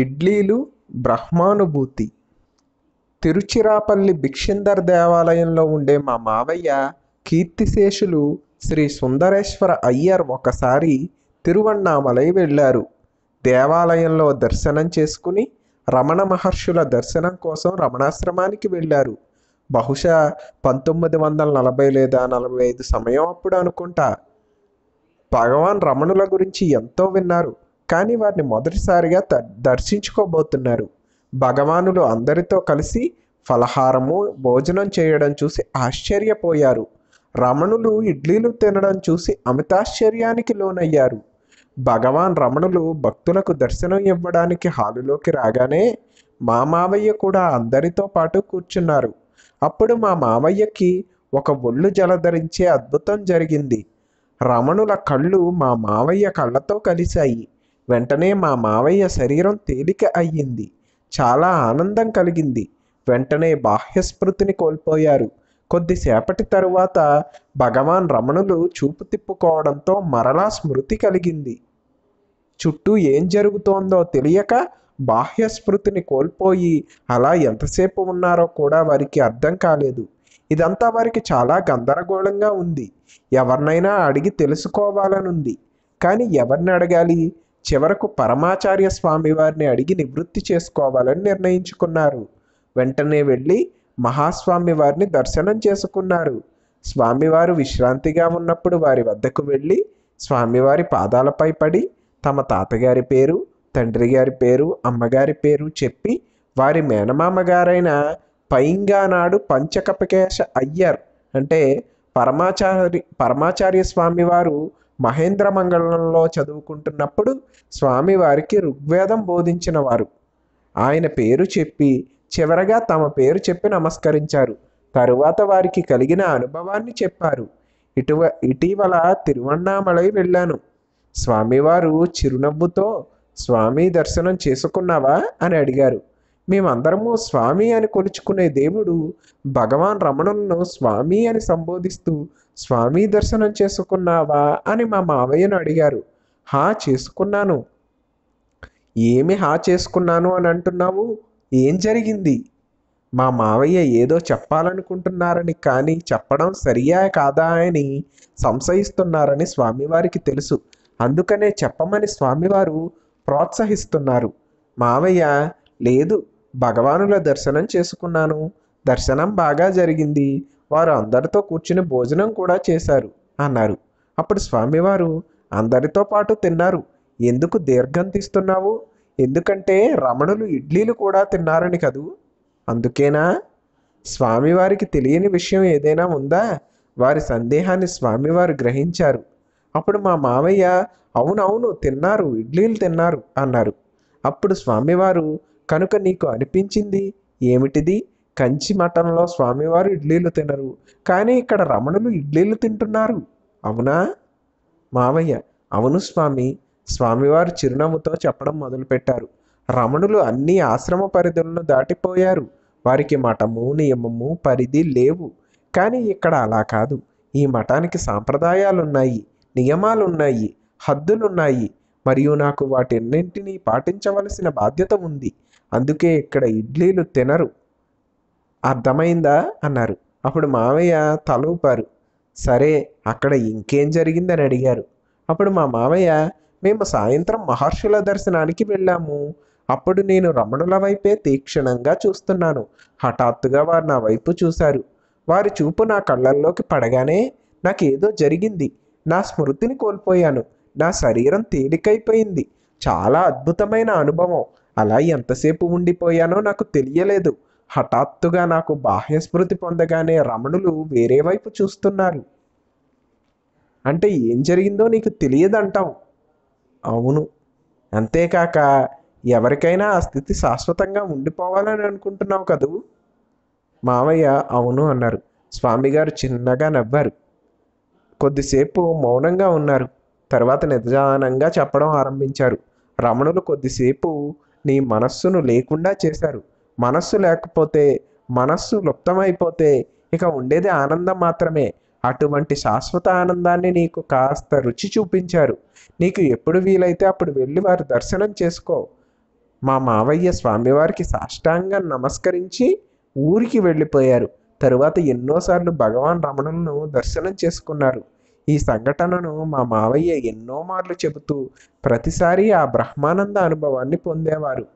ఇడ్లీలు బ్రహ్మానుభూతి తిరుచిరాపల్లి భిక్షిందర్ దేవాలయంలో ఉండే మా మావయ్య కీర్తిశేషులు శ్రీ సుందరేశ్వర అయ్యర్ ఒకసారి తిరువన్నామలై వెళ్ళారు దేవాలయంలో దర్శనం చేసుకుని రమణ మహర్షుల దర్శనం కోసం రమణాశ్రమానికి వెళ్ళారు బహుశా పంతొమ్మిది వందల నలభై లేదా నలభై ఐదు సమయం అప్పుడు అనుకుంటా భగవాన్ రమణుల గురించి ఎంతో విన్నారు కానీ వారిని మొదటిసారిగా దర్శించుకోబోతున్నారు భగవానులు అందరితో కలిసి ఫలహారము భోజనం చేయడం చూసి ఆశ్చర్యపోయారు రమణులు ఇడ్లీలు తినడం చూసి అమితాశ్చర్యానికి లోనయ్యారు భగవాన్ రమణులు భక్తులకు దర్శనం ఇవ్వడానికి హాలులోకి రాగానే మా మావయ్య కూడా అందరితో పాటు కూర్చున్నారు అప్పుడు మా మావయ్యకి ఒక ఒళ్ళు జలధరించే అద్భుతం జరిగింది రమణుల కళ్ళు మా మావయ్య కళ్ళతో కలిశాయి వెంటనే మా మావయ్య శరీరం తేలిక అయ్యింది చాలా ఆనందం కలిగింది వెంటనే బాహ్యస్మృతిని కోల్పోయారు కొద్దిసేపటి తరువాత భగవాన్ రమణులు చూపు తిప్పుకోవడంతో మరలా స్మృతి కలిగింది చుట్టూ ఏం జరుగుతోందో తెలియక బాహ్య స్మృతిని కోల్పోయి అలా ఎంతసేపు ఉన్నారో కూడా వారికి అర్థం కాలేదు ఇదంతా వారికి చాలా గందరగోళంగా ఉంది ఎవరినైనా అడిగి తెలుసుకోవాలనుంది కానీ ఎవరిని అడగాలి చివరకు పరమాచార్య స్వామి వారిని అడిగి నివృత్తి చేసుకోవాలని నిర్ణయించుకున్నారు వెంటనే వెళ్ళి మహాస్వామి వారిని దర్శనం చేసుకున్నారు స్వామివారు విశ్రాంతిగా ఉన్నప్పుడు వారి వద్దకు వెళ్ళి స్వామివారి పాదాలపై పడి తమ తాతగారి పేరు తండ్రి గారి పేరు అమ్మగారి పేరు చెప్పి వారి మేనమామ గారైన పైంగానాడు పంచకపకేశ అయ్యర్ అంటే పరమాచారి పరమాచార్య స్వామివారు మహేంద్ర మంగళంలో చదువుకుంటున్నప్పుడు స్వామివారికి ఋగ్వేదం బోధించిన వారు ఆయన పేరు చెప్పి చివరగా తమ పేరు చెప్పి నమస్కరించారు తరువాత వారికి కలిగిన అనుభవాన్ని చెప్పారు ఇటువ ఇటీవల తిరువన్నామలై వెళ్ళాను స్వామివారు చిరునవ్వుతో స్వామి దర్శనం చేసుకున్నావా అని అడిగారు మేమందరము స్వామి అని కొలుచుకునే దేవుడు భగవాన్ రమణులను స్వామి అని సంబోధిస్తూ స్వామి దర్శనం చేసుకున్నావా అని మా మావయ్యను అడిగారు హా చేసుకున్నాను ఏమి హా చేసుకున్నాను అని అంటున్నావు ఏం జరిగింది మా మావయ్య ఏదో చెప్పాలనుకుంటున్నారని కానీ చెప్పడం సరియా కాదా అని సంశయిస్తున్నారని స్వామివారికి తెలుసు అందుకనే చెప్పమని స్వామివారు ప్రోత్సహిస్తున్నారు మావయ్య లేదు భగవానుల దర్శనం చేసుకున్నాను దర్శనం బాగా జరిగింది వారు అందరితో కూర్చుని భోజనం కూడా చేశారు అన్నారు అప్పుడు స్వామివారు అందరితో పాటు తిన్నారు ఎందుకు దీర్ఘం తీస్తున్నావు ఎందుకంటే రమణులు ఇడ్లీలు కూడా తిన్నారని కదూ అందుకేనా స్వామివారికి తెలియని విషయం ఏదైనా ఉందా వారి సందేహాన్ని స్వామివారు గ్రహించారు అప్పుడు మా మావయ్య అవునవును తిన్నారు ఇడ్లీలు తిన్నారు అన్నారు అప్పుడు స్వామివారు కనుక నీకు అనిపించింది ఏమిటిది కంచి మఠంలో స్వామివారు ఇడ్లీలు తినరు కానీ ఇక్కడ రమణులు ఇడ్లీలు తింటున్నారు అవునా మావయ్య అవును స్వామి స్వామివారు చిరునవ్వుతో చెప్పడం మొదలుపెట్టారు రమణులు అన్ని ఆశ్రమ పరిధులను దాటిపోయారు వారికి మఠము నియమము పరిధి లేవు కానీ ఇక్కడ అలా కాదు ఈ మఠానికి సాంప్రదాయాలున్నాయి నియమాలున్నాయి హద్దులున్నాయి మరియు నాకు వాటిన్నింటినీ పాటించవలసిన బాధ్యత ఉంది అందుకే ఇక్కడ ఇడ్లీలు తినరు అర్థమైందా అన్నారు అప్పుడు మావయ్య తలూపారు సరే అక్కడ ఇంకేం జరిగిందని అడిగారు అప్పుడు మా మావయ్య మేము సాయంత్రం మహర్షుల దర్శనానికి వెళ్ళాము అప్పుడు నేను రమణుల వైపే తీక్షణంగా చూస్తున్నాను హఠాత్తుగా వారు నా వైపు చూశారు వారి చూపు నా కళ్ళల్లోకి పడగానే నాకేదో జరిగింది నా స్మృతిని కోల్పోయాను నా శరీరం తేలికైపోయింది చాలా అద్భుతమైన అనుభవం అలా ఎంతసేపు ఉండిపోయానో నాకు తెలియలేదు హఠాత్తుగా నాకు బాహ్య స్మృతి పొందగానే రమణులు వేరే వైపు చూస్తున్నారు అంటే ఏం జరిగిందో నీకు తెలియదంటావు అవును అంతేకాక ఎవరికైనా ఆ స్థితి శాశ్వతంగా ఉండిపోవాలని అనుకుంటున్నావు కదూ మావయ్య అవును అన్నారు స్వామిగారు చిన్నగా నవ్వారు కొద్దిసేపు మౌనంగా ఉన్నారు తర్వాత నిదానంగా చెప్పడం ఆరంభించారు రమణులు కొద్దిసేపు నీ మనస్సును లేకుండా చేశారు మనస్సు లేకపోతే మనస్సు లుప్తమైపోతే ఇక ఉండేది ఆనందం మాత్రమే అటువంటి శాశ్వత ఆనందాన్ని నీకు కాస్త రుచి చూపించారు నీకు ఎప్పుడు వీలైతే అప్పుడు వెళ్ళి వారు దర్శనం చేసుకో మా మావయ్య స్వామివారికి సాష్టాంగం నమస్కరించి ఊరికి వెళ్ళిపోయారు తరువాత ఎన్నోసార్లు భగవాన్ రమణులను దర్శనం చేసుకున్నారు ఈ సంఘటనను మా మావయ్య ఎన్నో మార్లు చెబుతూ ప్రతిసారి ఆ బ్రహ్మానంద అనుభవాన్ని పొందేవారు